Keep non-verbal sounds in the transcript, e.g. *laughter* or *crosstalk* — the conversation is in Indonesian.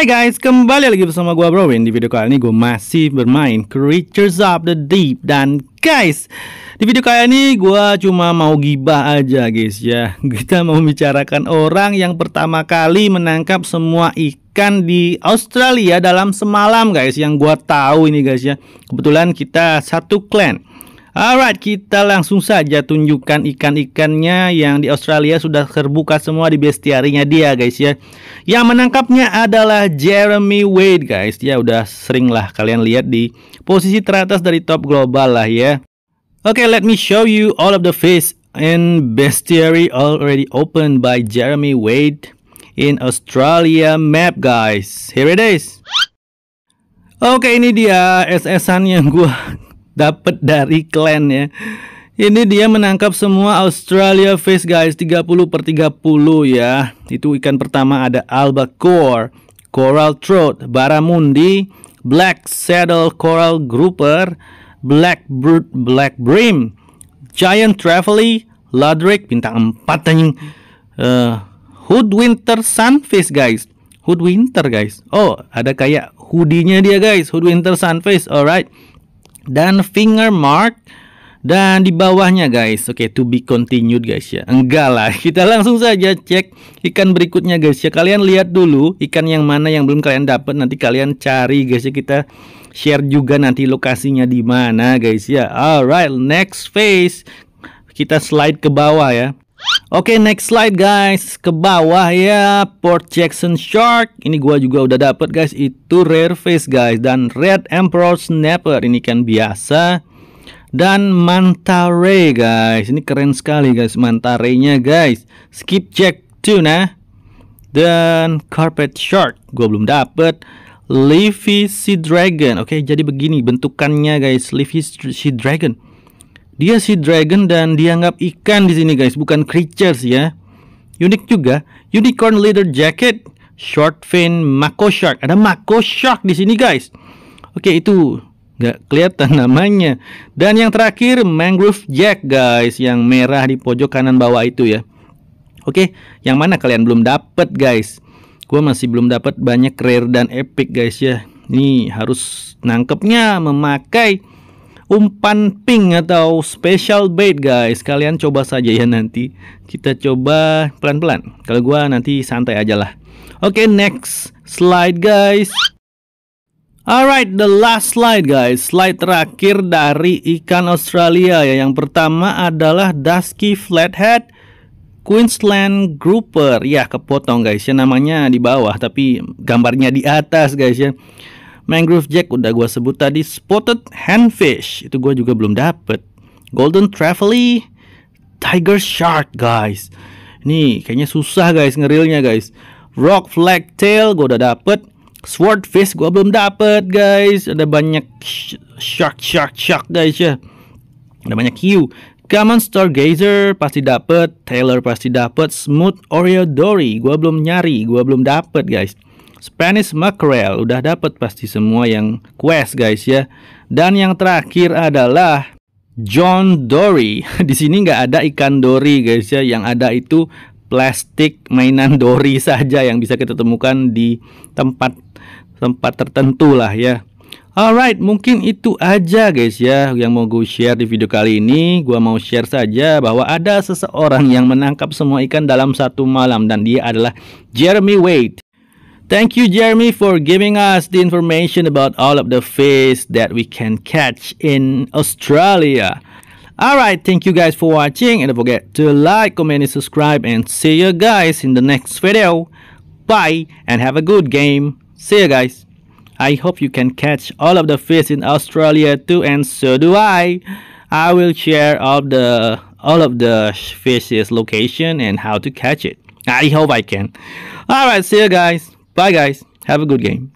Hai guys, kembali lagi bersama gua Browin. Di video kali ini gue masih bermain Creatures of the Deep dan guys, di video kali ini gua cuma mau gibah aja guys ya. *laughs* Kita mau bicarakan orang yang pertama kali menangkap semua ikan di Australia dalam semalam guys yang gua tahu ini guys ya. Kebetulan kita satu clan. Alright, kita langsung saja tunjukkan ikan-ikannya yang di Australia sudah terbuka semua di bestiarinya dia guys ya. Yang menangkapnya adalah Jeremy Wade guys. Ya udah sering lah kalian lihat di posisi teratas dari top global lah ya. Oke, okay, let me show you all of the fish in bestiary already opened by Jeremy Wade in Australia map guys. Here it is. Oke, okay, ini dia SS-an yang gua dapat dari clan ya. Ini dia menangkap semua Australia fish guys 30 per 30 ya Itu ikan pertama ada albacore, coral trout, baramundi, black saddle coral grouper, black brood, black brim, giant trevally, ladrick bintang 4 anjing uh, eh, hood winter sunfish guys hood winter guys Oh ada kayak hoodie-nya dia guys hood winter sunfish alright dan finger mark dan di bawahnya guys, oke okay, to be continued guys ya. Enggak lah, *laughs* kita langsung saja cek ikan berikutnya guys ya. Kalian lihat dulu ikan yang mana yang belum kalian dapat nanti kalian cari guys ya. Kita share juga nanti lokasinya di mana guys ya. Alright, next phase. Kita slide ke bawah ya. Oke, okay, next slide guys. Ke bawah ya, Port Jackson Shark. Ini gua juga udah dapet guys, itu rare face guys dan Red Emperor Snapper. Ini kan biasa. Dan manta ray guys. Ini keren sekali guys manta ray-nya guys. Skipjack tuna eh. dan carpet shark. Gua belum dapet. Leafy sea dragon. Oke, okay, jadi begini bentukannya guys, Leafy sea dragon dia si dragon dan dianggap ikan di sini guys, bukan creatures ya. Unik juga, unicorn leather jacket, short fin mako shark. Ada mako shark di sini guys. Oke, itu nggak kelihatan *laughs* namanya. Dan yang terakhir mangrove jack guys, yang merah di pojok kanan bawah itu ya. Oke, yang mana kalian belum dapat guys? Gue masih belum dapat banyak rare dan epic guys ya. Nih harus nangkepnya memakai umpan pink atau special bait guys kalian coba saja ya nanti kita coba pelan-pelan kalau gua nanti santai aja lah oke okay, next slide guys Alright, the last slide guys. Slide terakhir dari ikan Australia ya. Yang pertama adalah Dusky Flathead Queensland Grouper. Ya, kepotong guys ya namanya di bawah tapi gambarnya di atas guys ya. Mangrove Jack udah gue sebut tadi. Spotted Handfish. Itu gue juga belum dapet. Golden Trevally. Tiger Shark guys. Nih kayaknya susah guys ngerilnya guys. Rock Flag Tail gue udah dapet. Swordfish gue belum dapet guys. Ada banyak sh shark shark shark guys ya. Ada banyak hiu. Common Stargazer pasti dapet, Taylor pasti dapet, Smooth Oreo Dory gue belum nyari, gue belum dapet guys. Spanish Mackerel udah dapat pasti semua yang quest guys ya. Dan yang terakhir adalah John Dory. *laughs* Di sini nggak ada ikan Dory guys ya, yang ada itu plastik mainan *laughs* Dory saja yang bisa kita temukan di tempat tempat tertentu lah ya. Alright, mungkin itu aja guys ya yang mau gue share di video kali ini. Gue mau share saja bahwa ada seseorang yang menangkap semua ikan dalam satu malam dan dia adalah Jeremy Wade. Thank you, Jeremy, for giving us the information about all of the fish that we can catch in Australia. Alright, thank you guys for watching and don't forget to like, comment, and subscribe and see you guys in the next video. Bye and have a good game. See you guys. I hope you can catch all of the fish in Australia too and so do I. I will share all the all of the fish's location and how to catch it. I hope I can. Alright, see you guys. Bye guys. Have a good game.